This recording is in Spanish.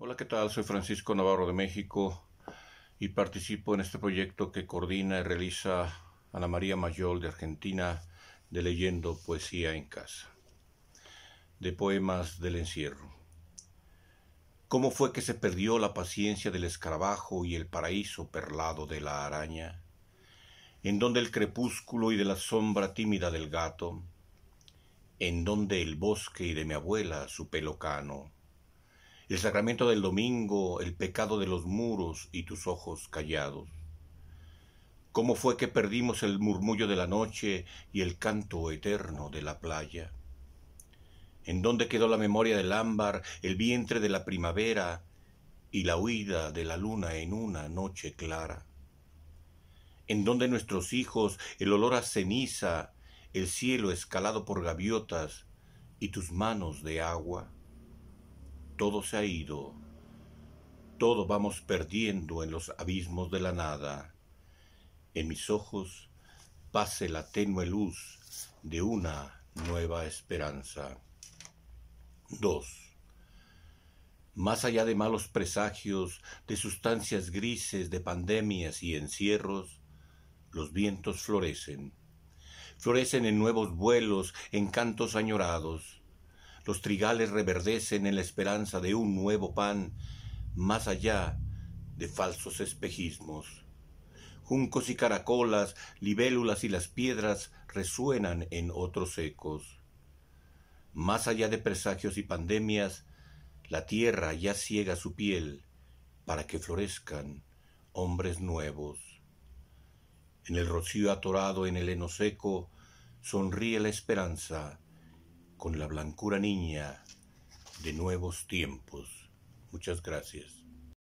Hola, ¿qué tal? Soy Francisco Navarro de México y participo en este proyecto que coordina y realiza Ana María Mayol de Argentina de Leyendo Poesía en Casa, de Poemas del Encierro. ¿Cómo fue que se perdió la paciencia del escarabajo y el paraíso perlado de la araña? ¿En donde el crepúsculo y de la sombra tímida del gato? ¿En donde el bosque y de mi abuela su pelo cano? el sacramento del domingo, el pecado de los muros y tus ojos callados. ¿Cómo fue que perdimos el murmullo de la noche y el canto eterno de la playa? ¿En dónde quedó la memoria del ámbar, el vientre de la primavera y la huida de la luna en una noche clara? ¿En dónde nuestros hijos, el olor a ceniza, el cielo escalado por gaviotas y tus manos de agua? todo se ha ido, todo vamos perdiendo en los abismos de la nada. En mis ojos pase la tenue luz de una nueva esperanza. 2. Más allá de malos presagios, de sustancias grises, de pandemias y encierros, los vientos florecen. Florecen en nuevos vuelos, en cantos añorados los trigales reverdecen en la esperanza de un nuevo pan, más allá de falsos espejismos. Juncos y caracolas, libélulas y las piedras resuenan en otros ecos. Más allá de presagios y pandemias, la tierra ya ciega su piel para que florezcan hombres nuevos. En el rocío atorado en el heno seco, sonríe la esperanza con la blancura niña de nuevos tiempos. Muchas gracias.